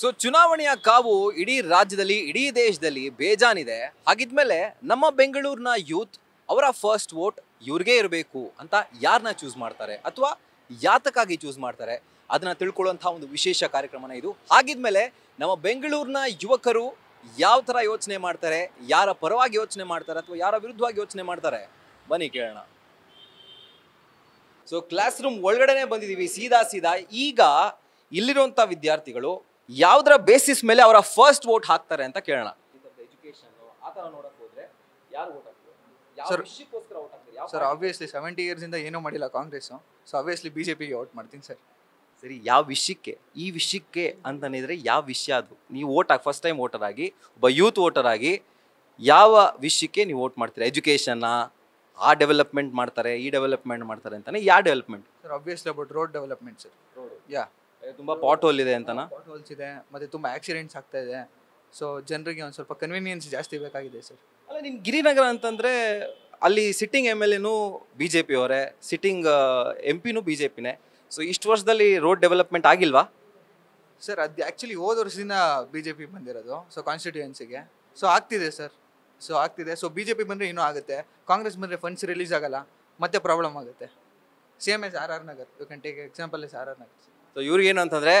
so ಚುನಾವಣೆಯ ಕಾವು ಇಡೀ ರಾಜ್ಯದಲ್ಲಿ ಇಡೀ ದೇಶದಲ್ಲಿ ಬೇಜಾನಿದೆ ಹಾಗಿದ್ಮೇಲೆ ನಮ್ಮ ಬೆಂಗಳೂರಿನ ಯೂತ್ ಅವರ ಫಸ್ಟ್ ವೋಟ್ ಇವ್ರಿಗೆ ಇರಬೇಕು ಅಂತ ಯಾರನ್ನ ಚೂಸ್ ಮಾಡ್ತಾರೆ ಅಥವಾ ಯಾತಕ್ಕಾಗಿ ಚೂಸ್ ಮಾಡ್ತಾರೆ ಅದನ್ನ ತಿಳ್ಕೊಳ್ಳುವಂತಹ ಒಂದು ವಿಶೇಷ ಕಾರ್ಯಕ್ರಮನ ಇದು ಹಾಗಿದ್ಮೇಲೆ ನಮ್ಮ ಬೆಂಗಳೂರಿನ ಯುವಕರು ಯಾವ ಥರ ಯೋಚನೆ ಮಾಡ್ತಾರೆ ಯಾರ ಪರವಾಗಿ ಯೋಚನೆ ಮಾಡ್ತಾರೆ ಅಥವಾ ಯಾರ ವಿರುದ್ಧವಾಗಿ ಯೋಚನೆ ಮಾಡ್ತಾರೆ ಬನ್ನಿ ಕೇಳೋಣ ಸೊ ಕ್ಲಾಸ್ ರೂಮ್ ಒಳಗಡೆನೆ ಬಂದಿದ್ದೀವಿ ಸೀದಾ ಸೀದಾ ಈಗ ಇಲ್ಲಿರುವಂಥ ವಿದ್ಯಾರ್ಥಿಗಳು ಯಾವುದರ ಬೇಸಿಸ್ ಮೇಲೆ ಅವರ ಫಸ್ಟ್ ವೋಟ್ ಹಾಕ್ತಾರೆ ಅಂತ ಕೇಳೋಣ ಸರ್ ಆಬ್ವಿಯಸ್ಲಿ ಸೆವೆಂಟಿ ಇಯರ್ಸಿಂದ ಏನೂ ಮಾಡಿಲ್ಲ Congress so obviously B J vote ಮಾಡ್ತೀನಿ ಸರ್ ಸರಿ ಯಾವ ವಿಷಯಕ್ಕೆ ಈ ವಿಷಯಕ್ಕೆ ಅಂತಂದಿದ್ರೆ ಯಾವ ವಿಷಯ ಅದು ನೀವು ವೋಟ್ ಹಾಕಿ ಫಸ್ಟ್ ಟೈಮ್ ವೋಟರ್ ಆಗಿ ಒಬ್ಬ ಯೂತ್ ವೋಟರ್ ಆಗಿ ಯಾವ ವಿಷಯಕ್ಕೆ ನೀವು ವೋಟ್ ಮಾಡ್ತೀರಾ ಎಜುಕೇಷನ್ನ ಆ ಡೆವಲಪ್ಮೆಂಟ್ ಮಾಡ್ತಾರೆ ಈ ಡೆವಲಪ್ಮೆಂಟ್ ಮಾಡ್ತಾರೆ ಅಂತಾನೆ ಯಾವ development sir obviously about road development sir yeah ತುಂಬಾ ಪಾಟ್ ಹೋಲ್ ಇದೆ ಅಂತನ ಪಾಟ್ ಹೋಲ್ಸ್ ಇದೆ ಮತ್ತೆ ತುಂಬಾ ಆಕ್ಸಿಡೆಂಟ್ಸ್ ಆಗ್ತಾ ಇದೆ ಸೊ ಜನರಿಗೆ ಒಂದು ಸ್ವಲ್ಪ ಕನ್ವೀನಿಯನ್ಸ್ ಜಾಸ್ತಿ ಬೇಕಾಗಿದೆ ಸರ್ ಅಲ್ಲ ನಿನ್ ಗಿರಿನಗರ ಅಂತಂದ್ರೆ ಅಲ್ಲಿ ಸಿಟ್ಟಿಂಗ್ ಎಮ್ ಎಲ್ ಎನು ಬಿ ಜೆ ಪಿ ಅವರೇ ಸಿಟ್ಟಿಂಗ್ ಎಂ ಪಿನೂ ಬಿ ಜೆ ಪಿನೇ ಸೊ ಇಷ್ಟು ವರ್ಷದಲ್ಲಿ ರೋಡ್ ಡೆವಲಪ್ಮೆಂಟ್ ಆಗಿಲ್ವಾ ಸರ್ ಅದು ಆ್ಯಕ್ಚುಲಿ ಹೋದ ವರ್ಷದಿಂದ ಬಿ ಜೆ ಪಿ ಬಂದಿರೋದು ಸೊ ಕಾನ್ಸ್ಟಿಟ್ಯೂಯೆನ್ಸಿಗೆ ಸೊ ಆಗ್ತಿದೆ ಸರ್ ಸೊ ಆಗ್ತಿದೆ ಸೊ ಬಿ ಜೆ ಪಿ ಬಂದರೆ ಇನ್ನೂ ಆಗುತ್ತೆ ಕಾಂಗ್ರೆಸ್ ಬಂದರೆ ಫಂಡ್ಸ್ ರಿಲೀಸ್ ಆಗಲ್ಲ ಮತ್ತೆ ಪ್ರಾಬ್ಲಮ್ ಆಗುತ್ತೆ same S R R Nagar you can take example S R R Nagar so ಇವ್ರಿಗೇನು ಅಂತಂದರೆ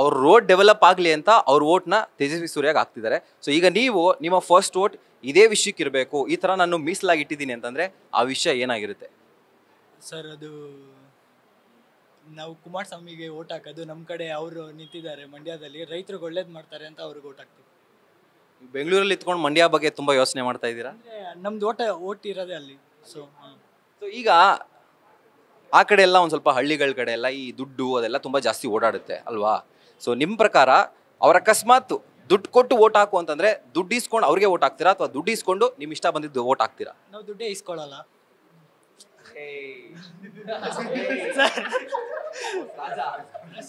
ಅವ್ರ ರೋಡ್ ಡೆವಲಪ್ ಆಗಲಿ ಅಂತ ಅವ್ರ ಓಟ್ನ ತೇಜಸ್ವಿ ಸೂರ್ಯಾಗ ಹಾಕ್ತಿದ್ದಾರೆ ಸೊ ಈಗ ನೀವು ನಿಮ್ಮ ಫಸ್ಟ್ ವೋಟ್ ಇದೇ ವಿಷಯಕ್ಕೆ ಇರಬೇಕು ಈ ಥರ ನಾನು ಮೀಸಲಾಗಿ ಇಟ್ಟಿದ್ದೀನಿ ಅಂತಂದರೆ ಆ ವಿಷಯ ಏನಾಗಿರುತ್ತೆ ಸರ್ ಅದು ನಾವು ಕುಮಾರಸ್ವಾಮಿಗೆ ಓಟ್ ಹಾಕೋದು ನಮ್ಮ ಕಡೆ ಅವರು ನಿಂತಿದ್ದಾರೆ ಮಂಡ್ಯದಲ್ಲಿ ರೈತರು ಒಳ್ಳೇದು ಮಾಡ್ತಾರೆ ಅಂತ ಅವ್ರಿಗೆ ಓಟ್ ಹಾಕ್ತೀವಿ ಬೆಂಗಳೂರಲ್ಲಿ ಇತ್ಕೊಂಡು ಮಂಡ್ಯ ಬಗ್ಗೆ ತುಂಬ ಯೋಚನೆ ಮಾಡ್ತಾ ಇದ್ದೀರಾ ನಮ್ದು ಓಟ ಓಟ್ ಇರೋದೇ ಅಲ್ಲಿ ಸೊ ಸೊ ಈಗ ಆ ಕಡೆ ಎಲ್ಲ ಒಂದು ಸ್ವಲ್ಪ ಹಳ್ಳಿಗಳ ಕಡೆ ಎಲ್ಲ ಈ ದುಡ್ಡು ಅದೆಲ್ಲ ತುಂಬ ಜಾಸ್ತಿ ಓಡಾಡುತ್ತೆ ಅಲ್ವಾ ಸೊ ನಿಮ್ಮ ಪ್ರಕಾರ ಅವರ ಅಕಸ್ಮಾತ್ ದುಡ್ಡು ಕೊಟ್ಟು ಓಟ್ ಹಾಕು ಅಂತಂದ್ರೆ ದುಡ್ಡು ಇಸ್ಕೊಂಡು ಅವ್ರಿಗೆ ಓಟ್ ಹಾಕ್ತೀರಾ ಅಥವಾ ದುಡ್ಡು ಇಸ್ಕೊಂಡು ನಿಮ್ ಇಷ್ಟ ಬಂದಿದ್ದು ಓಟ್ ಹಾಕ್ತೀರಾ ನಾವು ದುಡ್ಡೇ ಇಸ್ಕೊಳ್ಳಲ್ಲ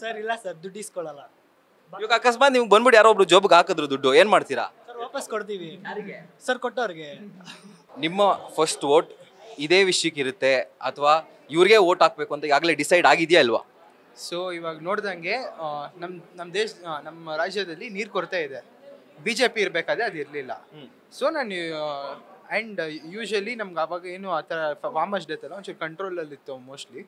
ಸರ್ ಇಲ್ಲ ಸರ್ ದುಡ್ಡು ಇಸ್ಕೊಳ್ಳಲ್ಲ ಇವಾಗ ಅಕಸ್ಮಾತ್ ನಿಮ್ಗೆ ಬಂದ್ಬಿಟ್ಟು ಯಾರೋ ಒಬ್ರು ಜಾಬ್ಗೆ ಹಾಕಿದ್ರು ದುಡ್ಡು ಏನು ಮಾಡ್ತೀರಾ ವಾಪಸ್ ಕೊಡ್ತೀವಿ ಸರ್ ಕೊಟ್ಟವ್ರಿಗೆ ನಿಮ್ಮ ಫಸ್ಟ್ ವೋಟ್ ಇದೇ ವಿಷಯಕ್ಕಿರುತ್ತೆ ಅಥವಾ ಇವ್ರಿಗೆ ಓಟ್ ಹಾಕಬೇಕು ಅಂತ ಈಗಾಗಲೇ ಡಿಸೈಡ್ ಆಗಿದೆಯಾ ಅಲ್ವಾ ಸೊ ಇವಾಗ ನೋಡ್ದಂಗೆ ನಮ್ಮ ನಮ್ಮ ದೇಶ ನಮ್ಮ ರಾಜ್ಯದಲ್ಲಿ ನೀರು ಕೊರತೆ ಇದೆ ಬಿ ಜೆ ಪಿ ಇರಬೇಕಾದ್ರೆ ಅದು ಇರಲಿಲ್ಲ ಸೊ ನಾನು ಆ್ಯಂಡ್ ಯೂಶಲಿ ನಮ್ಗೆ ಅವಾಗ ಏನು ಆ ಥರ ವಾಮಸ್ ಡೆತ್ ಅಲ್ಲ ಒಂಚೂರು ಅಲ್ಲಿ ಇತ್ತು ಮೋಸ್ಟ್ಲಿ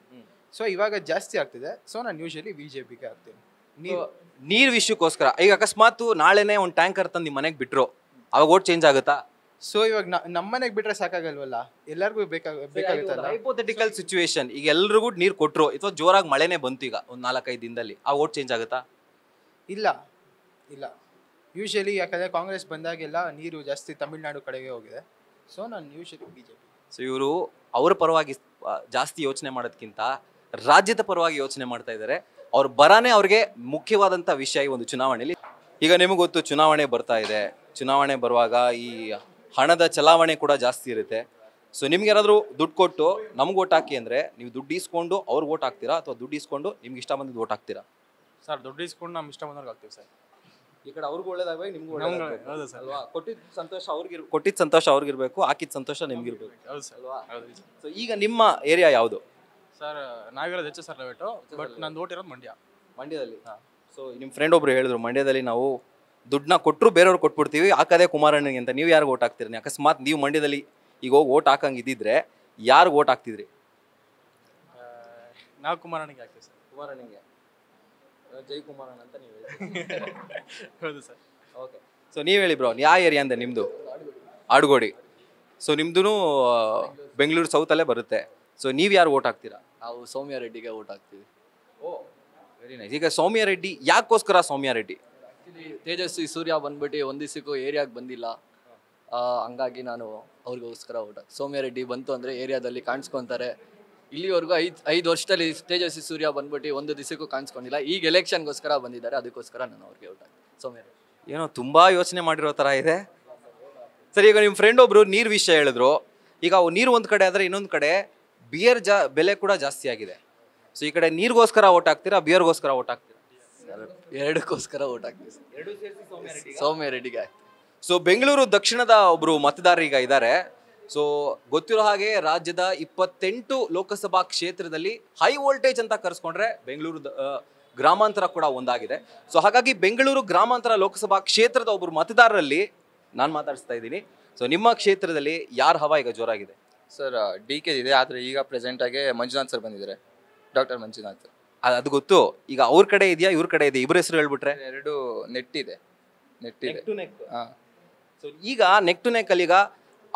ಸೊ ಇವಾಗ ಜಾಸ್ತಿ ಆಗ್ತಿದೆ ಸೊ ನಾನು ಯೂಶಲಿ ಬಿ ಜೆ ಪಿಗೆ ಹಾಕ್ತೀನಿ ನೀವು ನೀರು ವಿಷಯಕ್ಕೋಸ್ಕರ ಈಗ ಅಕಸ್ಮಾತ್ ನಾಳೆನೇ ಒಂದು ಟ್ಯಾಂಕರ್ ತಂದು ಮನೆಗೆ ಬಿಟ್ಟರು ಅವಾಗ ಓಟ್ ಚೇಂಜ್ ಆಗುತ್ತಾ ಸೊ ಇವಾಗ ನಮ್ಮನೆಗೆ ಬಿಟ್ರೆ ಸಾಕಾಗಲ್ವಲ್ಲ ಎಲ್ಲರಿಗೂ ಬೇಕಾಗುತ್ತಲ್ಲ ಹೈಪೋಥೆಟಿಕಲ್ ಸಿಚುವೇಶನ್ ಈಗ ಎಲ್ರಿಗೂ ನೀರು ಕೊಟ್ರು ಅಥವಾ ಜೋರಾಗಿ ಮಳೆನೇ ಬಂತು ಈಗ ಒಂದು ನಾಲ್ಕೈದು ದಿನದಲ್ಲಿ ಆ ವೋಟ್ ಚೇಂಜ್ ಆಗುತ್ತಾ ಇಲ್ಲ ಇಲ್ಲ ಯೂಶಲಿ ಯಾಕಂದ್ರೆ ಕಾಂಗ್ರೆಸ್ ಬಂದಾಗೆಲ್ಲ ನೀರು ಜಾಸ್ತಿ ತಮಿಳ್ನಾಡು ಕಡೆಗೆ ಹೋಗಿದೆ ಸೊ ನಾನು usually B J P so ಇವರು ಅವರ ಪರವಾಗಿ ಜಾಸ್ತಿ ಯೋಚನೆ ಮಾಡೋದಕ್ಕಿಂತ ರಾಜ್ಯದ ಪರವಾಗಿ ಯೋಚನೆ ಮಾಡ್ತಾ ಇದ್ದಾರೆ ಅವ್ರ ಬರಾನೇ ಅವ್ರಿಗೆ ಮುಖ್ಯವಾದಂಥ ವಿಷಯ ಈ ಒಂದು ಚುನಾವಣೆಯಲ್ಲಿ ಈಗ ನಿಮಗೆ ಗೊತ್ತು ಚುನಾವಣೆ ಬರ್ತಾ ಇದೆ ಚುನಾವಣೆ ಬರುವಾಗ ಈ ಹಣದ ಚಲಾವಣೆ ಕೂಡ ಜಾಸ್ತಿ ಇರುತ್ತೆ ಸೊ ನಿಮ್ಗೆ ಯಾರಾದರೂ ದುಡ್ಡು ಕೊಟ್ಟು ನಮ್ಗೆ ಓಟ್ ಹಾಕಿ ಅಂದರೆ ನೀವು ದುಡ್ಡು ಇಸ್ಕೊಂಡು ಅವ್ರಿಗೆ ಓಟ್ ಹಾಕ್ತೀರಾ ಅಥವಾ ದುಡ್ಡು ಇಸ್ಕೊಂಡು ನಿಮ್ಗೆ ಇಷ್ಟ ಬಂದಿದ್ದು ಓಟ್ ಹಾಕ್ತೀರಾ ಸರ್ ದುಡ್ಡು ಇಸ್ಕೊಂಡು ನಮ್ಮ ಇಷ್ಟ ಬಂದವ್ರಿಗೆ ಹಾಕ್ತೀವಿ ಸರ್ ಈ ಕಡೆ ಅವ್ರಿಗೂ ಒಳ್ಳೇದಾಗ ನಿಮ್ಗೂ ಅಲ್ವಾ ಕೊಟ್ಟಿದ್ದ ಸಂತೋಷ ಅವ್ರಿಗೆ ಕೊಟ್ಟಿದ್ದ ಸಂತೋಷ ಅವ್ರಿಗಿರ್ಬೇಕು ಹಾಕಿದ ಸಂತೋಷ ನಿಮ್ಗಿರ್ಬೇಕು ಅಲ್ವಾ ಸೊ ಈಗ ನಿಮ್ಮ ಏರಿಯಾ ಯಾವುದು ಸರ್ ನಾವಿರೋದು ಹೆಚ್ಚು ಸರ್ ಬಟ್ ನಂದು ಓಟ್ ಇರೋದು ಮಂಡ್ಯ ಮಂಡ್ಯದಲ್ಲಿ ಸೊ ನಿಮ್ಮ ಫ್ರೆಂಡ್ ಒಬ್ರು ಹೇಳಿದ್ರು ಮಂಡ್ಯದಲ್ಲಿ ನಾವು ದುಡ್ಡನ್ನ ಕೊಟ್ಟರು ಬೇರೆಯವ್ರು ಕೊಟ್ಬಿಡ್ತೀವಿ ಹಾಕದೆ ಕುಮಾರಣ್ಣನಿಗೆ ಅಂತ ನೀವು ಯಾರಿಗೆ ಓಟ್ ಹಾಕ್ತೀರಿ ಅಕಸ್ಮಾತ್ ನೀವು ಮಂಡ್ಯದಲ್ಲಿ ಈಗ ಹೋಗಿ ಓಟ್ ಹಾಕಂಗಿದ್ದಿದ್ರೆ ಯಾರಿಗೆ ಓಟ್ ಹಾಕ್ತಿದ್ರಿ ನಾವು ಕುಮಾರಣ್ಣಗೆ ಹಾಕ್ತೀವಿ ಸರ್ ಕುಮಾರಣ್ಣಿಗೆ ಜೈ ಕುಮಾರಣ್ಣ ಅಂತ ನೀವು ಹೌದು ಸರ್ ಓಕೆ ಸೊ ನೀವು ಹೇಳಿ ಬ್ರೋ ಯಾವ ಏರಿಯಾ ಅಂದರೆ ನಿಮ್ಮದು ಆಡುಗೋಡಿ ಸೊ ನಿಮ್ದು ಬೆಂಗಳೂರು ಸೌತಲ್ಲೇ ಬರುತ್ತೆ ಸೊ ನೀವು ಯಾರು ಓಟ್ ಹಾಕ್ತೀರಾ ನಾವು ಸೌಮ್ಯ ರೆಡ್ಡಿಗೆ ಓಟ್ ಹಾಕ್ತೀವಿ ಓ ವೆರಿ ನೈಸ್ ಈಗ ಸೌಮ್ಯ ರೆಡ್ಡಿ ಯಾಕೋಸ್ಕರ ಸೌಮ್ಯ ರೆಡ್ಡಿ ತೇಜಸ್ವಿ ಸೂರ್ಯ ಬಂದ್ಬಿಟ್ಟು ಒಂದು ದಿವಸಕ್ಕೂ ಏರಿಯಾಗೆ ಬಂದಿಲ್ಲ ಹಂಗಾಗಿ ನಾನು ಅವ್ರಿಗೋಸ್ಕರ ಊಟ ಸೋಮ್ಯಾರೆಡ್ಡಿ ಬಂತು ಅಂದರೆ ಏರಿಯಾದಲ್ಲಿ ಕಾಣಿಸ್ಕೊತಾರೆ ಇಲ್ಲಿವರೆಗೂ ಐದು ಐದು ವರ್ಷದಲ್ಲಿ ತೇಜಸ್ವಿ ಸೂರ್ಯ ಬಂದ್ಬಿಟ್ಟು ಒಂದು ದಿವಸಕ್ಕೂ ಕಾಣಿಸ್ಕೊಂಡಿಲ್ಲ ಈಗ ಎಲೆಕ್ಷನ್ಗೋಸ್ಕರ ಬಂದಿದ್ದಾರೆ ಅದಕ್ಕೋಸ್ಕರ ನಾನು ಅವ್ರಿಗೆ ಊಟ ಸೋಮ್ಯಾರೆಡ್ಡಿ ಏನೋ ತುಂಬ ಯೋಚನೆ ಮಾಡಿರೋ ಥರ ಇದೆ ಸರಿ ಈಗ ನಿಮ್ಮ ಫ್ರೆಂಡ್ ಒಬ್ಬರು ನೀರು ವಿಷಯ ಹೇಳಿದ್ರು ಈಗ ಅವು ನೀರು ಒಂದು ಕಡೆ ಆದರೆ ಇನ್ನೊಂದು ಕಡೆ ಬಿಯರ್ ಜಾ ಬೆಲೆ ಕೂಡ ಜಾಸ್ತಿ ಆಗಿದೆ ಸೊ ಈ ಕಡೆ ನೀರಿಗೋಸ್ಕರ ಓಟ್ ಹಾಕ್ತೀರಾ ಬಿಯರ್ಗೋಸ್ಕರ ಓಟ್ ಹಾಕ್ತೀರಾ ಎರಡಕ್ಕೋಸ್ಕರ ಓಟ್ ಹಾಕ್ತೀವಿ ಸೌಮ್ಯ ರೆಡ್ಡಿಗೆ ಸೊ ಬೆಂಗಳೂರು ದಕ್ಷಿಣದ ಒಬ್ಬರು ಈಗ ಇದ್ದಾರೆ ಸೊ ಗೊತ್ತಿರೋ ಹಾಗೆ ರಾಜ್ಯದ ಇಪ್ಪತ್ತೆಂಟು ಲೋಕಸಭಾ ಕ್ಷೇತ್ರದಲ್ಲಿ ಹೈ ವೋಲ್ಟೇಜ್ ಅಂತ ಕರೆಸ್ಕೊಂಡ್ರೆ ಬೆಂಗಳೂರು ಗ್ರಾಮಾಂತರ ಕೂಡ ಒಂದಾಗಿದೆ ಸೊ ಹಾಗಾಗಿ ಬೆಂಗಳೂರು ಗ್ರಾಮಾಂತರ ಲೋಕಸಭಾ ಕ್ಷೇತ್ರದ ಒಬ್ಬರು ಮತದಾರರಲ್ಲಿ ನಾನು ಮಾತಾಡಿಸ್ತಾ ಇದ್ದೀನಿ ಸೊ ನಿಮ್ಮ ಕ್ಷೇತ್ರದಲ್ಲಿ ಯಾರ ಹವಾ ಈಗ ಜೋರಾಗಿದೆ ಸರ್ ಡಿ ಕೆ ಇದೆ ಆದರೆ ಈಗ ಪ್ರೆಸೆಂಟಾಗಿ ಮಂಜುನಾಥ್ ಸರ್ ಬಂದಿದ್ದಾರೆ ಡಾಕ್ಟರ್ ಮಂಜುನಾಥ್ ಅದು ಗೊತ್ತು ಈಗ ಅವ್ರ ಕಡೆ ಇದೆಯಾ ಇವ್ರ ಕಡೆ ಇದೆ ಇಬ್ಬರ ಹೆಸರು ಹೇಳ್ಬಿಟ್ರೆ ಎರಡು ನೆಟ್ಟಿದೆ ನೆಟ್ಟಿದೆ ಸೊ ಈಗ ನೆಕ್ ಟು ನೆಕ್ ಅಲ್ಲಿ ಈಗ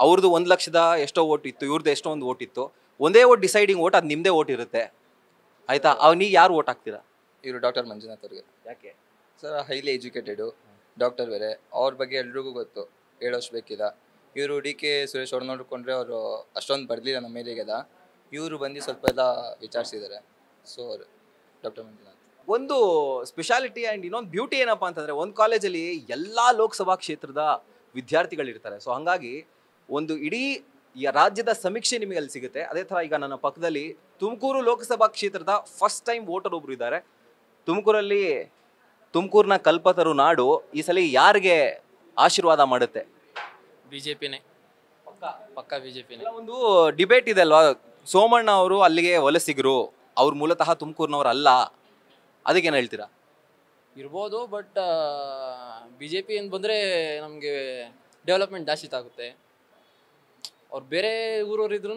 ಅವ್ರದ್ದು ಒಂದು ಲಕ್ಷದ ಎಷ್ಟೋ ಓಟ್ ಇತ್ತು ಇವ್ರದ್ದು ಎಷ್ಟೋ ಒಂದು ಓಟ್ ಇತ್ತು ಒಂದೇ ಓಟ್ ಡಿಸೈಡಿಂಗ್ ಓಟ್ ಅದು ನಿಮ್ಮದೇ ಓಟ್ ಇರುತ್ತೆ ಆಯ್ತಾ ನೀವು ಯಾರು ಓಟ್ ಹಾಕ್ತೀರಾ ಇವರು ಡಾಕ್ಟರ್ ಮಂಜುನಾಥ್ ಅವ್ರಿಗೆ ಯಾಕೆ ಸರ್ ಹೈಲಿ ಎಜುಕೇಟೆಡು ಡಾಕ್ಟರ್ ಬೇರೆ ಅವ್ರ ಬಗ್ಗೆ ಎಲ್ರಿಗೂ ಗೊತ್ತು ಹೇಳೋಷ್ಟು ಬೇಕಿದ ಇವರು ಡಿ ಕೆ ಸುರೇಶ್ ಅವ್ರು ನೋಡಿಕೊಂಡ್ರೆ ಅವರು ಅಷ್ಟೊಂದು ಬರಲಿಲ್ಲ ನಮ್ಮ ಮೇಲಿಗೆದ ಇವರು ಬಂದು ಸ್ವಲ್ಪ ಎಲ್ಲ ವಿಚಾರಿಸಿದ್ದಾರೆ ಸೊ ಅವರು ಒಂದು ಸ್ಪೆಷಾಲಿಟಿ ಆ್ಯಂಡ್ ಇನ್ನೊಂದು ಬ್ಯೂಟಿ ಏನಪ್ಪಾ ಅಂತಂದರೆ ಒಂದು ಕಾಲೇಜಲ್ಲಿ ಎಲ್ಲ ಲೋಕಸಭಾ ಕ್ಷೇತ್ರದ ವಿದ್ಯಾರ್ಥಿಗಳಿರ್ತಾರೆ ಸೊ ಹಾಗಾಗಿ ಒಂದು ಇಡೀ ರಾಜ್ಯದ ಸಮೀಕ್ಷೆ ನಿಮಗೆ ಅಲ್ಲಿ ಸಿಗುತ್ತೆ ಅದೇ ಥರ ಈಗ ನನ್ನ ಪಕ್ಕದಲ್ಲಿ ತುಮಕೂರು ಲೋಕಸಭಾ ಕ್ಷೇತ್ರದ ಫಸ್ಟ್ ಟೈಮ್ ವೋಟರ್ ಒಬ್ರು ಇದ್ದಾರೆ ತುಮಕೂರಲ್ಲಿ ತುಮಕೂರಿನ ಕಲ್ಪತರು ನಾಡು ಈ ಸಲ ಯಾರಿಗೆ ಆಶೀರ್ವಾದ ಮಾಡುತ್ತೆ ಬಿ ಜೆ ಪಿನೇ ಪಕ್ಕ ಬಿ ಜೆ ಒಂದು ಡಿಬೇಟ್ ಇದೆ ಅಲ್ವಾ ಸೋಮಣ್ಣ ಅವರು ಅಲ್ಲಿಗೆ ವಲಸಿಗರು ಅವ್ರು ಮೂಲತಃ ಅಲ್ಲ ಅದಕ್ಕೇನು ಹೇಳ್ತೀರಾ ಇರ್ಬೋದು ಬಟ್ ಬಿ ಜೆ ಪಿ ಅಂತ ಬಂದರೆ ನಮಗೆ ಡೆವಲಪ್ಮೆಂಟ್ ಜಾಸ್ತಿ ಆಗುತ್ತೆ ಅವ್ರು ಬೇರೆ ಊರವ್ರು ಇದ್ರೂ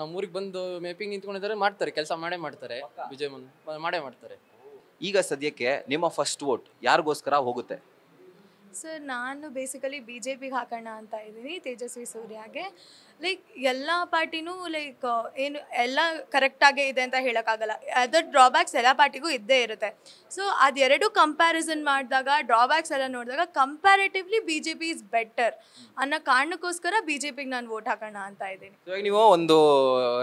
ನಮ್ಮ ಊರಿಗೆ ಬಂದು ಮೇಪಿಂಗ್ ನಿಂತ್ಕೊಂಡಿದ್ದಾರೆ ಮಾಡ್ತಾರೆ ಕೆಲಸ ಮಾಡೇ ಮಾಡ್ತಾರೆ ವಿಜಯ್ ಮಾಡೇ ಮಾಡ್ತಾರೆ ಈಗ ಸದ್ಯಕ್ಕೆ ನಿಮ್ಮ ಫಸ್ಟ್ ವೋಟ್ ಯಾರಿಗೋಸ್ಕರ ಹೋಗುತ್ತೆ ಸರ್ ನಾನು ಬೇಸಿಕಲಿ ಬಿ ಜೆ ಪಿಗೆ ಹಾಕೋಣ ಅಂತ ಇದ್ದೀನಿ ತೇಜಸ್ವಿ ಸೂರ್ಯಾಗೆ ಲೈಕ್ ಎಲ್ಲ ಪಾರ್ಟಿನೂ ಲೈಕ್ ಏನು ಎಲ್ಲ ಕರೆಕ್ಟಾಗೇ ಇದೆ ಅಂತ ಹೇಳೋಕ್ಕಾಗಲ್ಲ ಅದರ ಡ್ರಾಬ್ಯಾಕ್ಸ್ ಎಲ್ಲ ಪಾರ್ಟಿಗೂ ಇದ್ದೇ ಇರುತ್ತೆ ಸೊ ಅದೆರಡು ಕಂಪ್ಯಾರಿಸನ್ ಮಾಡಿದಾಗ ಡ್ರಾಬ್ಯಾಕ್ಸ್ ಎಲ್ಲ ನೋಡಿದಾಗ comparatively B J P is better ಅನ್ನೋ ಕಾರಣಕ್ಕೋಸ್ಕರ ಬಿ ಜೆ ಪಿಗೆ ನಾನು ವೋಟ್ ಹಾಕೋಣ ಅಂತ ಇದ್ದೀನಿ ನೀವು ಒಂದು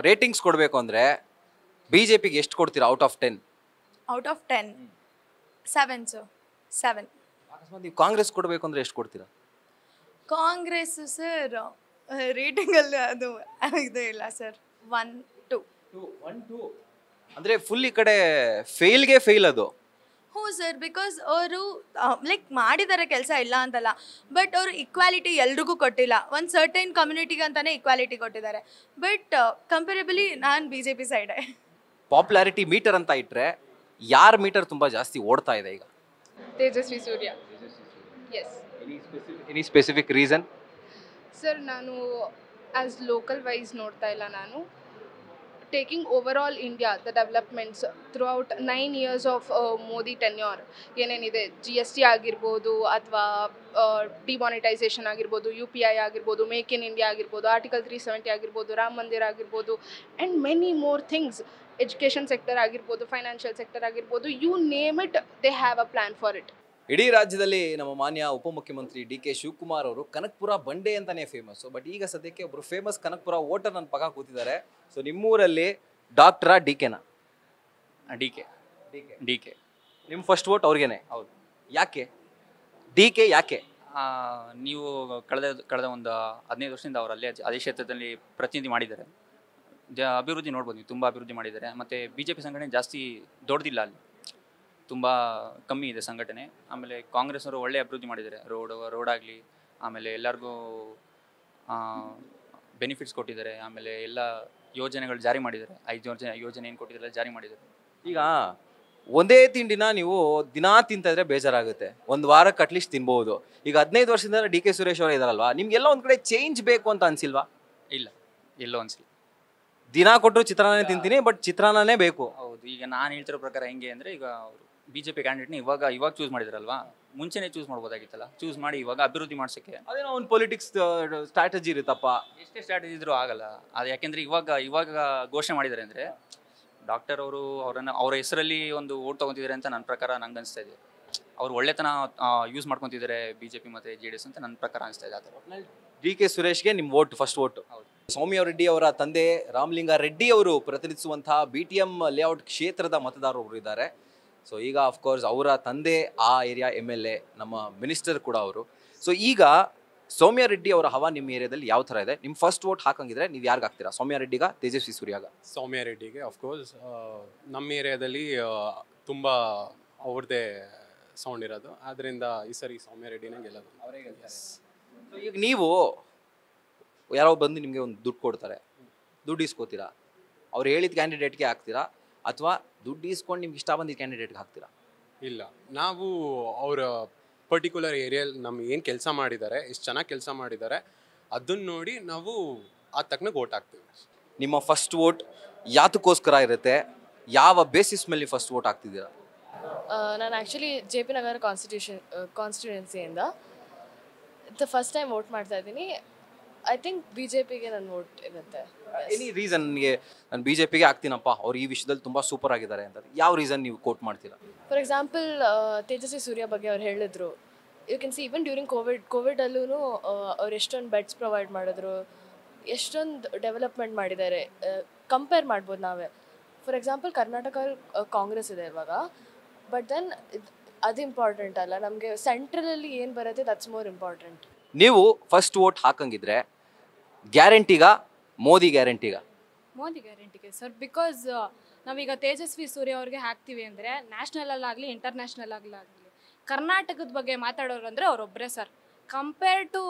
ರೇಟಿಂಗ್ಸ್ ಕೊಡಬೇಕು ಅಂದರೆ ಬಿ ಜೆ ಪಿಗೆ ಎಷ್ಟು ಕೊಡ್ತೀರಾ out of ten out of ten seven so seven ನೀವು ಕಾಂಗ್ರೆಸ್ ಕೊಡಬೇಕು ಅಂದ್ರೆ ಎಷ್ಟು ಕೊಡ್ತೀರಾ ಕಾಂಗ್ರೆಸ್ ಸರ್ ರೇಟಿಂಗ್ ಅಲ್ಲಿ ಅದು ಇದೆ ಇಲ್ಲ sir one two one two ಅಂದರೆ ಫುಲ್ ಈ ಕಡೆ ಫೇಲ್ಗೆ ಫೇಲ್ ಅದು ಹ್ಞೂ ಸರ್ ಬಿಕಾಸ್ ಅವರು ಲೈಕ್ ಮಾಡಿದ್ದಾರೆ ಕೆಲಸ ಇಲ್ಲ ಅಂತಲ್ಲ ಬಟ್ ಅವರು ಇಕ್ವಾಲಿಟಿ ಎಲ್ಲರಿಗೂ ಕೊಟ್ಟಿಲ್ಲ ಒಂದು ಸರ್ಟೈನ್ ಕಮ್ಯುನಿಟಿಗೆ ಅಂತಾನೆ ಇಕ್ವಾಲಿಟಿ ಕೊಟ್ಟಿದ್ದಾರೆ ಬಟ್ ಕಂಪೇರೇಬಲಿ ನಾನು ಬಿ ಜೆ ಪಿ ಸೈಡೆ ಪಾಪ್ಯುಲಾರಿಟಿ ಮೀಟರ್ ಅಂತ ಇಟ್ಟರೆ ಯಾರ ಮೀಟರ್ ತುಂಬ ಜಾಸ್ತಿ ಓಡ್ತಾ ಇದೆ ಈಗ Tejasvi Surya yes any specific reason sir ನಾನು ಆ್ಯಸ್ ಲೋಕಲ್ ವೈಸ್ ನೋಡ್ತಾ ಇಲ್ಲ ನಾನು taking over all India the developments throughout nine years of Modi tenure ಏನೇನಿದೆ ಜಿ ಎಸ್ ಟಿ ಆಗಿರ್ಬೋದು ಅಥವಾ ಡಿಮಾನಿಟೈಸೇಷನ್ uh, ಆಗಿರ್ಬೋದು ಯು ಪಿ ಐ ಆಗಿರ್ಬೋದು ಮೇಕ್ ಇನ್ ಇಂಡಿಯಾ ಆಗಿರ್ಬೋದು ಆರ್ಟಿಕಲ್ ತ್ರೀ ಸೆವೆಂಟಿ ಆಗಿರ್ಬೋದು ರಾಮ ಮಂದಿರ್ ಆಗಿರ್ಬೋದು and many more things education sector ಆಗಿರ್ಬೋದು financial sector ಆಗಿರ್ಬೋದು you name it they have a plan for it ಇಡೀ ರಾಜ್ಯದಲ್ಲಿ ನಮ್ಮ ಮಾನ್ಯ ಉಪಮುಖ್ಯಮಂತ್ರಿ ಡಿ ಕೆ ಶಿವಕುಮಾರ್ ಅವರು ಕನಕ್ಪುರ ಬಂಡೆ ಅಂತಾನೆ ಫೇಮಸ್ ಬಟ್ ಈಗ ಸದ್ಯಕ್ಕೆ ಒಬ್ರು ಫೇಮಸ್ ಕನಕ್ಪುರ ವೋಟರ್ ನನ್ನ ಪಕ್ಕ ಕೂತಿದ್ದಾರೆ ಸೊ ನಿಮ್ಮೂರಲ್ಲಿ ಡಾಕ್ಟರ ಡಿ ಕೆನಾ D K D K D K ನಿಮ್ಮ ಫಸ್ಟ್ ವೋಟ್ ಅವ್ರಿಗೇನೆ ಹೌದು ಯಾಕೆ ಡಿ ಕೆ ಯಾಕೆ ನೀವು ಕಳೆದ ಕಳೆದ ಒಂದು ಹದಿನೈದು ವರ್ಷದಿಂದ ಅವರು ಅಲ್ಲೇ ಅದೇ ಕ್ಷೇತ್ರದಲ್ಲಿ ಪ್ರತಿನಿಧಿ ಮಾಡಿದ್ದಾರೆ ಅಭಿವೃದ್ಧಿ ನೋಡ್ಬೋದು ನೀವು ತುಂಬ ಅಭಿವೃದ್ಧಿ ಮಾಡಿದ್ದಾರೆ ಮತ್ತು ಬಿ ಜೆ ಪಿ ಸಂಘಟನೆ ಜಾಸ್ತಿ ದೊಡ್ಡದಿಲ್ಲ ಅಲ್ಲಿ ತುಂಬ ಕಮ್ಮಿ ಇದೆ ಸಂಘಟನೆ ಆಮೇಲೆ ಕಾಂಗ್ರೆಸ್ನವರು ಒಳ್ಳೆ ಅಭಿವೃದ್ಧಿ ಮಾಡಿದ್ದಾರೆ ರೋಡ್ ರೋಡ್ ಆಗಲಿ ಆಮೇಲೆ ಎಲ್ಲರಿಗೂ ಬೆನಿಫಿಟ್ಸ್ ಕೊಟ್ಟಿದ್ದಾರೆ ಆಮೇಲೆ ಎಲ್ಲ ಯೋಜನೆಗಳು ಜಾರಿ ಮಾಡಿದ್ದಾರೆ ಐದು ಯೋಜನೆ ಯೋಜನೆ ಏನು ಕೊಟ್ಟಿದ್ದಾರೆ ಜಾರಿ ಮಾಡಿದ್ದಾರೆ ಈಗ ಒಂದೇ ತಿಂಡಿನ ನೀವು ದಿನಾ ತಿಂತಿದ್ರೆ ಬೇಜಾರಾಗುತ್ತೆ ಒಂದು ವಾರಕ್ಕೆ ಅಟ್ಲೀಸ್ಟ್ ತಿನ್ಬೋದು ಈಗ ಹದಿನೈದು ವರ್ಷದಿಂದ ಡಿ ಕೆ ಸುರೇಶ್ ಅವರು ಇದಾರಲ್ವಾ ನಿಮ್ಗೆಲ್ಲ ಒಂದು ಕಡೆ ಚೇಂಜ್ ಬೇಕು ಅಂತ ಅನ್ಸಿಲ್ವಾ ಇಲ್ಲ ಎಲ್ಲೋ ಅನ್ಸಿಲ್ಲ ದಿನ ಕೊಟ್ಟರು ಚಿತ್ರಾನ್ನ ತಿಂತೀನಿ ಬಟ್ ಚಿತ್ರಾನ್ನನೇ ಬೇಕು ಹೌದು ಈಗ ನಾನು ಹೇಳ್ತಿರೋ ಪ್ರಕಾರ ಹೆಂಗೆ ಅಂದರೆ ಈಗ ಅವರು ಬಿ ಜೆ ಪಿ ಕ್ಯಾಂಡಿಡೇಟ್ನ ಇವಾಗ ಇವಾಗ ಚೂಸ್ ಮಾಡಿದ್ರಲ್ವಾ ಮುಂಚೆನೇ ಚೂಸ್ ಮಾಡ್ಬೋದಾಗಿತ್ತಲ್ಲ ಚೂಸ್ ಮಾಡಿ ಇವಾಗ ಅಭಿವೃದ್ಧಿ ಮಾಡ್ಸೋಕ್ಕೆ ಅದೇನೋ ಒಂದು ಪೊಲಿಟಿಕ್ಸ್ ಸ್ಟ್ರಾಟಜಿ ಇರುತ್ತಪ್ಪ ಎಷ್ಟೇ ಸ್ಟ್ರಾಟಜಿ ಇದ್ರೂ ಆಗಲ್ಲ ಅದು ಯಾಕೆಂದರೆ ಇವಾಗ ಇವಾಗ ಘೋಷಣೆ ಮಾಡಿದ್ದಾರೆ ಅಂದರೆ ಡಾಕ್ಟರ್ ಅವರು ಅವರನ್ನು ಅವರ ಹೆಸರಲ್ಲಿ ಒಂದು ಓಟ್ ತೊಗೊತಿದ್ದಾರೆ ಅಂತ ನನ್ನ ಪ್ರಕಾರ ನಂಗೆ ಅನಿಸ್ತಾ ಇದೆ ಅವ್ರು ಒಳ್ಳೆತನ ಯೂಸ್ ಮಾಡ್ಕೊತಿದ್ದಾರೆ ಬಿ ಜೆ ಪಿ ಮತ್ತು ಜೆ ಡಿ ಎಸ್ ಅಂತ ನನ್ನ ಪ್ರಕಾರ ಅನಿಸ್ತಾ ಇದೆ ಥರ ಡಿ ಕೆ ಸುರೇಶ್ಗೆ ನಿಮ್ಮ vote first vote Soumya Reddy ಅವರ ತಂದೆ ರಾಮಲಿಂಗಾರೆಡ್ಡಿ ರೆಡ್ಡಿ ಅವರು ಪ್ರತಿನಿಧಿಸುವಂತಹ ಬಿ ಟಿ ಎಂ ಲೇಔಟ್ ಕ್ಷೇತ್ರದ ಮತದಾರರು ಇದ್ದಾರೆ ಸೊ ಈಗ ಆಫ್ಕೋರ್ಸ್ ಅವರ ತಂದೆ ಆ ಏರಿಯಾ ಎಮ್ ಎಲ್ ಎ ನಮ್ಮ ಮಿನಿಸ್ಟರ್ ಕೂಡ ಅವರು ಸೊ ಈಗ ಸೌಮ್ಯ ರೆಡ್ಡಿ ಅವರ ಹವಾ ನಿಮ್ಮ ಏರಿಯಾದಲ್ಲಿ ಯಾವ ಥರ ಇದೆ ನಿಮ್ಮ ಫಸ್ಟ್ ವೋಟ್ ಹಾಕಂಗಿದ್ರೆ ನೀವು ಯಾರಿಗೆ ಹಾಕ್ತೀರಾ ಸೌಮ್ಯ ರೆಡ್ಡಿಗ ತೇಜಸ್ವಿ ಸೂರ್ಯಾಗ ಸೌಮ್ಯ ರೆಡ್ಡಿಗೆ ಅಫ್ಕೋರ್ಸ್ ನಮ್ಮ ಏರಿಯಾದಲ್ಲಿ ತುಂಬ ಅವ್ರದ್ದೇ ಸೌಂಡ್ ಇರೋದು ಆದ್ದರಿಂದ ಈ ಸರಿ ಸೌಮ್ಯ ರೆಡ್ಡಿನೇ ಗೆಲ್ಲೋದು ಈಗ ನೀವು ಯಾರೋ ಬಂದು ನಿಮಗೆ ಒಂದು ದುಡ್ಡು ಕೊಡ್ತಾರೆ ದುಡ್ಡು ಇಸ್ಕೋತೀರಾ ಅವ್ರು ಹೇಳಿದ ಕ್ಯಾಂಡಿಡೇಟ್ಗೆ ಹಾಕ್ತೀರಾ ಅಥವಾ ದುಡ್ಡು ಇಸ್ಕೊಂಡು ನಿಮ್ಗೆ ಇಷ್ಟ ಬಂದಿದ್ದ ಕ್ಯಾಂಡಿಡೇಟ್ಗೆ ಹಾಕ್ತೀರಾ ಇಲ್ಲ ನಾವು ಅವರ ಪರ್ಟಿಕ್ಯುಲರ್ ಏರಿಯಲ್ಲಿ ನಮ್ಗೆ ಏನು ಕೆಲಸ ಮಾಡಿದ್ದಾರೆ ಎಷ್ಟು ಚೆನ್ನಾಗಿ ಕೆಲಸ ಮಾಡಿದ್ದಾರೆ ಅದನ್ನು ನೋಡಿ ನಾವು ಆ ತಕ್ಕನ ಓಟ್ ಹಾಕ್ತೀವಿ ನಿಮ್ಮ ಫಸ್ಟ್ ವೋಟ್ ಯಾತಕ್ಕೋಸ್ಕರ ಇರುತ್ತೆ ಯಾವ ಬೇಸಿಸ್ ಮೇಲೆ ಫಸ್ಟ್ ವೋಟ್ ಹಾಕ್ತಿದ್ದೀರಾ ನಾನು actually J P Nagara constitution ಕಾನ್ಸ್ಟಿಟ್ಯೂನ್ಸಿಯಿಂದ ದ ಫಸ್ಟ್ ಟೈಮ್ ವೋಟ್ ಮಾಡ್ತಾ ಇದ್ದೀನಿ ಐ ಥಿಂಕ್ ಬಿ ಜೆ ಪಿಗೆ ನನ್ನ ವೋಟ್ ಇರುತ್ತೆ ಎನಿ ರೀಸನ್ ನನಗೆ ನಾನು ಬಿ ಜೆ ಪಿಗೆ ಆಗ್ತೀನಪ್ಪ ಅವ್ರು ಈ ವಿಷಯದಲ್ಲಿ ತುಂಬ ಸೂಪರ್ ಆಗಿದ್ದಾರೆ ಅಂತ ಯಾವ ರೀಸನ್ ನೀವು ಕೋಟ್ ಮಾಡ್ತೀರಾ ಫಾರ್ ಎಕ್ಸಾಂಪಲ್ ತೇಜಸ್ವಿ ಸೂರ್ಯ ಬಗ್ಗೆ ಅವ್ರು ಹೇಳಿದ್ರು you can see even during covid ಕೋವಿಡಲ್ಲೂ ಅವ್ರು ಎಷ್ಟೊಂದು ಬೆಡ್ಸ್ ಪ್ರೊವೈಡ್ ಮಾಡಿದ್ರು ಎಷ್ಟೊಂದು ಡೆವಲಪ್ಮೆಂಟ್ ಮಾಡಿದ್ದಾರೆ ಕಂಪೇರ್ ಮಾಡ್ಬೋದು ನಾವೇ ಫಾರ್ ಎಕ್ಸಾಂಪಲ್ ಕರ್ನಾಟಕ ಕಾಂಗ್ರೆಸ್ ಇದೆ ಇವಾಗ ಬಟ್ ದೆನ್ ಅದು ಇಂಪಾರ್ಟೆಂಟ್ ಅಲ್ಲ ನಮಗೆ ಸೆಂಟ್ರಲಲ್ಲಿ ಏನು ಬರುತ್ತೆ ದಟ್ಸ್ ಮೋರ್ ಇಂಪಾರ್ಟೆಂಟ್ ನೀವು ಫಸ್ಟ್ ವೋಟ್ ಹಾಕಂಗಿದ್ರೆ ಗ್ಯಾರಂಟಿಗ ಮೋದಿ ಗ್ಯಾರಂಟಿಗ ಮೋದಿ ಗ್ಯಾರಂಟಿಗೆ ಸರ್ ಬಿಕಾಸ್ uh, ನಾವೀಗ ತೇಜಸ್ವಿ ಸೂರ್ಯ ಅವ್ರಿಗೆ ಹಾಕ್ತೀವಿ ಅಂದರೆ ನ್ಯಾಷನಲಲ್ಲಾಗಲಿ ಆಗಲಿ ಕರ್ನಾಟಕದ ಬಗ್ಗೆ ಮಾತಾಡೋರು ಅಂದರೆ ಅವರೊಬ್ಬರೇ ಸರ್ ಕಂಪೇರ್ ಟು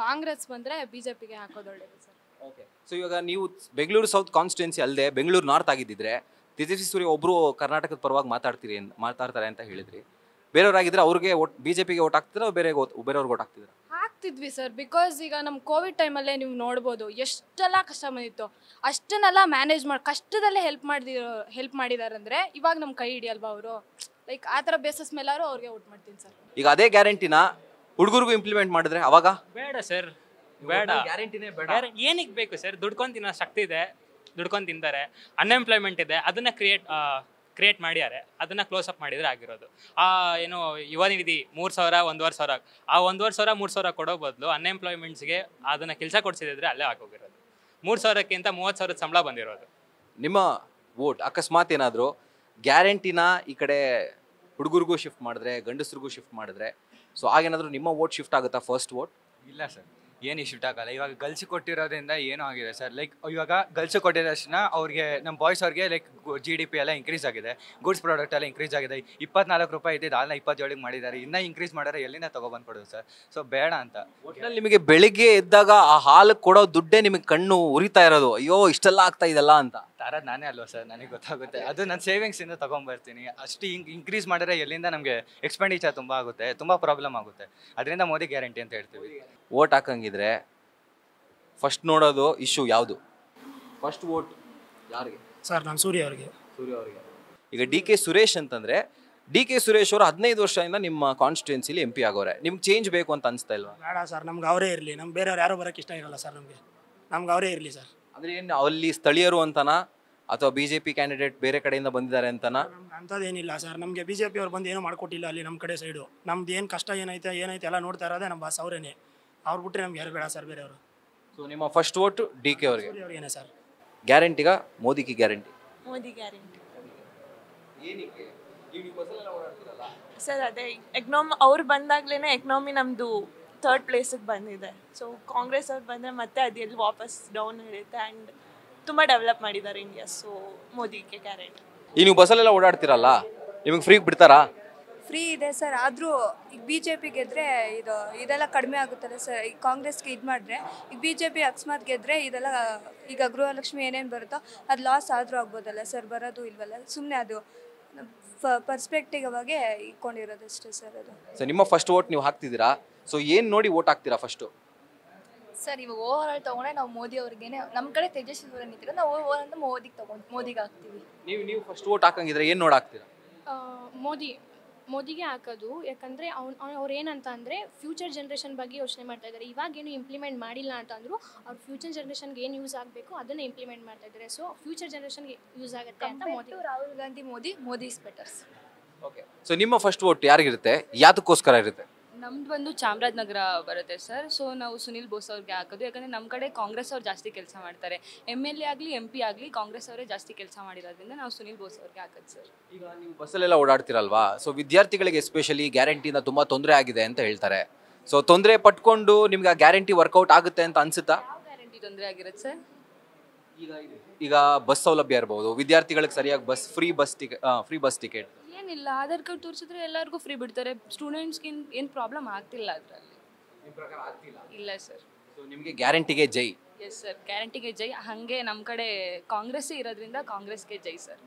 ಕಾಂಗ್ರೆಸ್ ಬಂದರೆ ಬಿ ಜೆ ಪಿಗೆ ಹಾಕೋದು ಒಳ್ಳೆಯದು ಸರ್ ಓಕೆ ಸೊ ಇವಾಗ ನೀವು ಬೆಂಗಳೂರು ಸೌತ್ ಕಾನ್ಸ್ಟಿಟ್ಯೆನ್ಸಿ ಅಲ್ಲದೆ ಬೆಂಗಳೂರು ನಾರ್ತ್ ಆಗಿದ್ದಿದ್ರೆ ತೇಜಸ್ವಿ ಸೂರ್ಯ ಒಬ್ಬರು ಕರ್ನಾಟಕದ ಪರವಾಗಿ ಮಾತಾಡ್ತೀರಿ ಮಾತಾಡ್ತಾರೆ ಅಂತ ಹೇಳಿದ್ರಿ ಬೇರೆಯವರಾಗಿದ್ದರೆ ಅವ್ರಿಗೆ ಒಟ್ ಬಿ ಜೆ ಪಿಗೆ ಓಟ್ ಆಗ್ತಿದ್ರೆ ಬೇರೆ ಬೇರೆಯವ್ರಿಗೆ ಓಟ್ ಹಾಕ್ತಿದ್ರೆ ಆಗ್ತಿದ್ವಿ ಸರ್ ಬಿಕಾಸ್ ಈಗ ನಮ್ಮ ಕೋವಿಡ್ ಟೈಮಲ್ಲೇ ನೀವು ನೋಡ್ಬೋದು ಎಷ್ಟೆಲ್ಲ ಕಷ್ಟ ಬಂದಿತ್ತು ಅಷ್ಟನ್ನೆಲ್ಲ ಮ್ಯಾನೇಜ್ ಮಾಡಿ ಕಷ್ಟದಲ್ಲೇ ಹೆಲ್ಪ್ ಮಾಡಿದಿರೋ ಹೆಲ್ಪ್ ಮಾಡಿದ್ದಾರೆ ಅಂದರೆ ಇವಾಗ ನಮ್ಮ ಕೈ ಹಿಡಿಯಲ್ವಾ ಅವರು ಲೈಕ್ ಆ ಥರ ಬೇಸಸ್ ಮೇಲಾದ್ರೂ ಅವ್ರಿಗೆ ಔಟ್ ಮಾಡ್ತೀನಿ ಸರ್ ಈಗ ಅದೇ ಗ್ಯಾರಂಟಿನ ಹುಡುಗರಿಗೂ ಇಂಪ್ಲಿಮೆಂಟ್ ಮಾಡಿದ್ರೆ ಅವಾಗ ಬೇಡ ಸರ್ ಬೇಡ ಗ್ಯಾರಂಟಿನೇ ಬೇಡ ಏನಕ್ಕೆ ಬೇಕು ಸರ್ ದುಡ್ಕೊಂಡು ತಿನ್ನೋ ಶಕ್ತಿ ಇದೆ ದುಡ್ಕೊಂಡು ತಿಂತಾರೆ ಅನ್ಎಂಪ್ಲಾಯ್ಮೆಂಟ್ ಇದೆ ಅದನ್ನ ಕ್ರಿಯೇಟ್ ಕ್ರಿಯೇಟ್ ಮಾಡ್ಯಾರೆ ಅದನ್ನು ಕ್ಲೋಸ್ ಅಪ್ ಮಾಡಿದರೆ ಆಗಿರೋದು ಆ ಏನು ಯುವ ನಿಧಿ ಮೂರು ಸಾವಿರ ಒಂದುವರೆ ಸಾವಿರ ಆ ಒಂದುವರೆ ಸಾವಿರ ಮೂರು ಸಾವಿರ ಕೊಡೋ ಬದಲು ಅನ್ಎಂಪ್ಲಾಯ್ಮೆಂಟ್ಸ್ಗೆ ಅದನ್ನು ಕೆಲಸ ಕೊಡಿಸಿದ್ರೆ ಅಲ್ಲೇ ಆಗೋಗಿರೋದು ಮೂರು ಸಾವಿರಕ್ಕಿಂತ ಮೂವತ್ತು ಸಾವಿರದ ಸಂಬಳ ಬಂದಿರೋದು ನಿಮ್ಮ ವೋಟ್ ಅಕಸ್ಮಾತ್ ಏನಾದರೂ ಗ್ಯಾರಂಟಿನ ಈ ಕಡೆ ಹುಡುಗರಿಗೂ ಶಿಫ್ಟ್ ಮಾಡಿದ್ರೆ ಗಂಡಸ್ರಿಗೂ ಶಿಫ್ಟ್ ಮಾಡಿದ್ರೆ ಸೊ ಹಾಗೇನಾದರೂ ನಿಮ್ಮ ವೋಟ್ ಶಿಫ್ಟ್ ಆಗುತ್ತಾ ಫಸ್ಟ್ ವೋಟ್ ಇಲ್ಲ ಸರ್ ಏನು ಇಶ್ಯೂಟ್ ಆಗಲ್ಲ ಇವಾಗ ಗಲ್ಸಿ ಕೊಟ್ಟಿರೋದ್ರಿಂದ ಏನೂ ಆಗಿದೆ ಸರ್ ಲೈಕ್ ಇವಾಗ ಗಲ್ಸ್ ಕೊಟ್ಟಿರೋದನ್ನ ಅವ್ರಿಗೆ ನಮ್ಮ ಬಾಯ್ಸ್ ಅವ್ರಿಗೆ ಲೈಕ್ ಜಿ ಡಿ ಪಿ ಎಲ್ಲ ಇಂಕ್ರೀಸ್ ಆಗಿದೆ ಗೂಡ್ಸ್ ಪ್ರಾಡಕ್ಟ್ ಎಲ್ಲ ಇಂಕ್ರೀಸ್ ಆಗಿದೆ ಇಪ್ಪತ್ನಾಲ್ಕು ರೂಪಾಯಿ ಇದ್ದಿದ್ದು ಅದನ್ನ ಇಪ್ಪತ್ತೇಳಿಗೆ ಮಾಡಿದ್ದಾರೆ ಇನ್ನೂ ಇಂಕ್ರೀಸ್ ಮಾಡಿದ್ರೆ ಎಲ್ಲಿಂದ ತೊಗೊಬಂದು ಕೊಡೋದು ಸರ್ ಸೊ ಬೇಡ ಅಂತ ಒಟ್ಟಿನಲ್ಲಿ ನಿಮಗೆ ಬೆಳಿಗ್ಗೆ ಎದ್ದಾಗ ಆ ಹಾಲು ಕೊಡೋ ದುಡ್ಡೇ ನಿಮಗೆ ಕಣ್ಣು ಉರಿತಾ ಇರೋದು ಅಯ್ಯೋ ಇಷ್ಟೆಲ್ಲ ಆಗ್ತಾ ಇದೆಲ್ಲ ಅಂತ ತರ ನಾನೇ ಅಲ್ವಾ ಸರ್ ನನಗೆ ಗೊತ್ತಾಗುತ್ತೆ ಅದು ನಾನು ಸೇವಿಂಗ್ಸಿಂದ ತೊಗೊಂಬರ್ತೀನಿ ಅಷ್ಟು ಇಂಕ್ ಇನ್ಕ್ರೀಸ್ ಮಾಡಿದ್ರೆ ಎಲ್ಲಿಂದ ನಮಗೆ ಎಕ್ಸ್ಪೆಂಡಿಚರ್ ತುಂಬ ಆಗುತ್ತೆ ತುಂಬ ಪ್ರಾಬ್ಲಮ್ ಆಗುತ್ತೆ ಅದರಿಂದ ಮೋದಿ ಗ್ಯಾರಂಟಿ ಅಂತ ಹೇಳ್ತೀವಿ ಓಟ್ ಹಾಕಂಗಿದ್ರೆ ಫಸ್ಟ್ ನೋಡೋದು ಇಶ್ಯೂ ಯಾವುದು ಫಸ್ಟ್ ವೋಟ್ ಯಾರಿಗೆ ಸರ್ ನಾನು ಸೂರ್ಯ ಅವರಿಗೆ ಸೂರ್ಯ ಅವರಿಗೆ ಈಗ ಡಿ ಕೆ ಸುರೇಶ್ ಅಂತಂದರೆ ಡಿ ಕೆ ಸುರೇಶ್ ಅವರು ಹದಿನೈದು ವರ್ಷದಿಂದ ನಿಮ್ಮ ಕಾನ್ಸ್ಟಿಟ್ಯೂನ್ಸಿಲಿ ಎಂ ಪಿ ಆಗೋರೆ ನಿಮ್ಗೆ ಚೇಂಜ್ ಬೇಕು ಅಂತ ಅನಿಸ್ತಾ ಇಲ್ವಾ ಬೇಡ ಸರ್ ನಮ್ಗೆ ಅವರೇ ಇರಲಿ ನಮ್ಗೆ ಬೇರೆಯವ್ರು ಯಾರು ಬರೋಕ್ಕೆ ಇಷ್ಟ ಇರಲ್ಲ ಸರ್ ನಮಗೆ ನಮ್ಗೆ ಅವರೇ ಇರಲಿ ಸರ್ ಅಂದ್ರೆ ಏನು ಅಲ್ಲಿ ಸ್ಥಳೀಯರು ಅಂತನಾ ಅಥವಾ ಬಿ ಜೆ ಪಿ ಕ್ಯಾಂಡಿಡೇಟ್ ಬೇರೆ ಕಡೆಯಿಂದ ಬಂದಿದ್ದಾರೆ ಅಂತನಾ ಅಂಥದ್ದೇನಿಲ್ಲ ಸರ್ ನಮಗೆ ಬಿ ಜೆ ಅವ್ರು ಬಂದು ಏನೂ ಮಾಡಿಕೊಟ್ಟಿಲ್ಲ ಅಲ್ಲಿ ನಮ್ಮ ಕಡೆ ಸೈಡು ನಮ್ದು ಏನು ಕಷ್ಟ ಏನೈತೆ ಏನೈತೆ ಎಲ್ಲ ನೋಡ್ತಾ ಇರೋದೇ ನಮ್ಮ ಬಾಸ್ ಅವರೇನೆ ಅವ್ರು ಬಿಟ್ಟರೆ ನಮ್ಗೆ ಯಾರು ಬೇಡ ಸರ್ ಬೇರೆಯವರು ಸೊ ನಿಮ್ಮ ಫಸ್ಟ್ ವೋಟ್ ಡಿ ಕೆ ಅವರಿಗೆ ಏನ ಏನೇ ಸರ್ ಗ್ಯಾರಂಟಿಗ ಮೋದಿಗೆ ಗ್ಯಾರಂಟಿ ಮೋದಿ ಗ್ಯಾರಂಟಿ ಏನಕ್ಕೆ ಸರ್ ಅದೇ ಎಕ್ನಾಮಿ ಅವ್ರು ಬಂದಾಗ್ಲೇ ಎಕ್ನಾಮಿ ನಮ್ಮದು ಥರ್ಡ್ ಪ್ಲೇಸಿಗೆ ಬಂದಿದೆ ಸೊ ಕಾಂಗ್ರೆಸ್ ಅವ್ರು ಬಂದರೆ ಮತ್ತೆ ಅದು ಎಲ್ಲಿ ವಾಪಸ್ ಡೌನ್ ಇರುತ್ತೆ ಆ್ಯಂಡ್ ತುಂಬ ಡೆವಲಪ್ ಮಾಡಿದ್ದಾರೆ ಇಂಡಿಯಾ ಸೊ ಮೋದಿಗೆ ಗ್ಯಾರಂಟಿ ಈ ನೀವು ಬಸ್ಸಲ್ಲೆಲ್ಲ ಓಡಾಡ್ತೀರಲ್ಲ ನಿಮಗೆ ಫ್ರೀ ಬಿಡ್ತಾರಾ ಫ್ರೀ ಇದೆ ಸರ್ ಆದರೂ ಈಗ ಬಿ ಜೆ ಪಿ ಗೆದ್ರೆ ಇದು ಇದೆಲ್ಲ ಕಡಿಮೆ ಆಗುತ್ತಲ್ಲ ಸರ್ ಈಗ ಕಾಂಗ್ರೆಸ್ಗೆ ಇದು ಮಾಡಿದ್ರೆ ಈಗ ಬಿ ಜೆ ಪಿ ಅಕಸ್ಮಾತ್ ಗೆದ್ರೆ ಇದೆಲ್ಲ ಈಗ ಗೃಹಲಕ್ಷ್ಮಿ ಏನೇನು ಬರುತ್ತೋ ಅದು ಲಾಸ್ ಆದರೂ ಆಗ್ಬೋದಲ್ಲ ಸರ್ ಬರೋದು ಇಲ್ವಲ್ಲ ಸುಮ್ಮನೆ ಅದು ಪರ್ಸ್ಪೆಕ್ಟಿವ್ ಅವಾಗೆ ಇಟ್ಕೊಂಡಿರೋದು ಅಷ್ಟೇ ಸರ್ ಅದು ಸರ್ ನಿಮ್ಮ ಫಸ್ಟ್ ವೋಟ್ ನೀವು ಹಾಕ್ತಿದ್ದೀರಾ ಸೊ ಏನು ನೋಡಿ ವೋಟ್ ಹಾಕ್ತೀರಾ ಫಸ್ಟು ಸರ್ ಇವಾಗ ಓವರ್ ಆಲ್ ತಗೊಂಡ್ರೆ ನಾವು ಮೋದಿ ಅವ್ರಿಗೆ ನಮ್ಮ ಕಡೆ ತೇಜಸ್ವಿ ಅವ್ರನ್ನ ನಾವು ಓವರ್ ಅಂತ ಮೋದಿಗೆ ತಗೊಂಡು ಮೋದಿಗೆ ಹಾಕ್ತೀವಿ ನೀವು ನೀವು ಫಸ್ಟ್ ವೋಟ್ ಹಾಕಂಗಿದ್ರೆ ಏನು ನೋಡಿ ಮೋದಿ ಮೋದಿಗೆ ಹಾಕೋದು ಯಾಕಂದ್ರೆ ಅವ್ನು ಅವ್ರು ಏನಂತ ಅಂದರೆ ಫ್ಯೂಚರ್ ಜನ್ರೇಷನ್ ಬಗ್ಗೆ ಯೋಚನೆ ಮಾಡ್ತಾ ಇದ್ದಾರೆ ಏನು ಇಂಪ್ಲಿಮೆಂಟ್ ಮಾಡಿಲ್ಲ ಅಂತ ಅಂದ್ರು ಅವ್ರ ಫ್ಯೂಚರ್ ಜನ್ರೇಷನ್ಗೆ ಏನು ಯೂಸ್ ಆಗಬೇಕು ಅದನ್ನ ಇಂಪ್ಲಿಮೆಂಟ್ ಮಾಡ್ತಾ ಇದ್ದಾರೆ ಸೊ ಫ್ಯೂಚರ್ ಜನ್ರೇಷನ್ಗೆ ಯೂಸ್ ಆಗುತ್ತೆ ಅಂತ ಮೋದಿ ರಾಹುಲ್ ಗಾಂಧಿ ಮೋದಿ ಮೋದಿ ಸ್ಪೆಟರ್ಸ್ ಓಕೆ ಸೊ ನಿಮ್ಮ ಫಸ್ಟ್ ವೋಟ್ ಯಾರಿಗಿರುತ್ತೆ ಯಾತಕ್ಕೋಸ್ಕರ ಇರುತ್ತೆ ನಮ್ದು ಬಂದು ಚಾಮರಾಜನಗರ ಬರುತ್ತೆ ಸರ್ ಸೊ ನಾವು ಸುನಿಲ್ ಬೋಸ್ ಅವ್ರಿಗೆ ಹಾಕೋದು ಯಾಕಂದ್ರೆ ನಮ್ಮ ಕಡೆ ಕಾಂಗ್ರೆಸ್ ಅವ್ರು ಜಾಸ್ತಿ ಕೆಲಸ ಮಾಡ್ತಾರೆ ಎಮ್ ಎಲ್ ಎ ಆಗಲಿ ಎಂ ಪಿ ಆಗಲಿ ಕಾಂಗ್ರೆಸ್ ಅವರೇ ಜಾಸ್ತಿ ಕೆಲಸ ಮಾಡಿರೋದ್ರಿಂದ ನಾವು ಸುನಿಲ್ ಬೋಸ್ ಅವ್ರಿಗೆ ಹಾಕೋದು ಸರ್ ಈಗ ನೀವು ಬಸ್ಸಲ್ಲೆಲ್ಲ ಓಡಾಡ್ತಿರಲ್ವಾ ಸೊ ವಿದ್ಯಾರ್ಥಿಗಳಿಗೆ ಎಸ್ಪೆಷಲಿ ಗ್ಯಾರಂಟಿಯಿಂದ ತುಂಬ ತೊಂದರೆ ಆಗಿದೆ ಅಂತ ಹೇಳ್ತಾರೆ ಸೊ ತೊಂದರೆ ಪಟ್ಕೊಂಡು ನಿಮ್ಗೆ ಆ ಗ್ಯಾರಂಟಿ ವರ್ಕೌಟ್ ಆಗುತ್ತೆ ಅಂತ ಅನ್ಸುತ್ತಾ ಗ್ಯಾರಂಟಿ ತೊಂದರೆ ಆಗಿರುತ್ತೆ ಸರ್ ಈಗ ಈಗ ಬಸ್ ಸೌಲಭ್ಯ ಇರಬಹುದು ವಿದ್ಯಾರ್ಥಿಗಳಿಗೆ ಸರಿಯಾಗಿ bus free bus ticket free bus ticket ಏನಿಲ್ಲ ಆಧಾರ್ ಕಾರ್ಡ್ ತೋರಿಸಿದ್ರೆ ಎಲ್ಲರಿಗೂ ಫ್ರೀ ಬಿಡ್ತಾರೆ ಸ್ಟೂಡೆಂಟ್ಸ್ಗೆ ಏನು ಪ್ರಾಬ್ಲಮ್ ಆಗ್ತಿಲ್ಲ ಅದರಲ್ಲಿ ಇಲ್ಲ ಸರ್ ನಿಮಗೆ ಗ್ಯಾರಂಟಿಗೆ ಜೈ ಎಸ್ ಸರ್ ಗ್ಯಾರಂಟಿಗೆ ಜೈ ಹಾಗೆ ನಮ್ಮ ಕಡೆ ಕಾಂಗ್ರೆಸ್ ಇರೋದ್ರಿಂದ ಕಾಂಗ್ರೆಸ್ಗೆ ಜೈ ಸರ್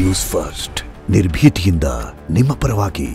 ನ್ಯೂಸ್ ಫಸ್ಟ್ ನಿರ್ಭೀತಿಯಿಂದ ನಿಮ್ಮ ಪರವಾಗಿ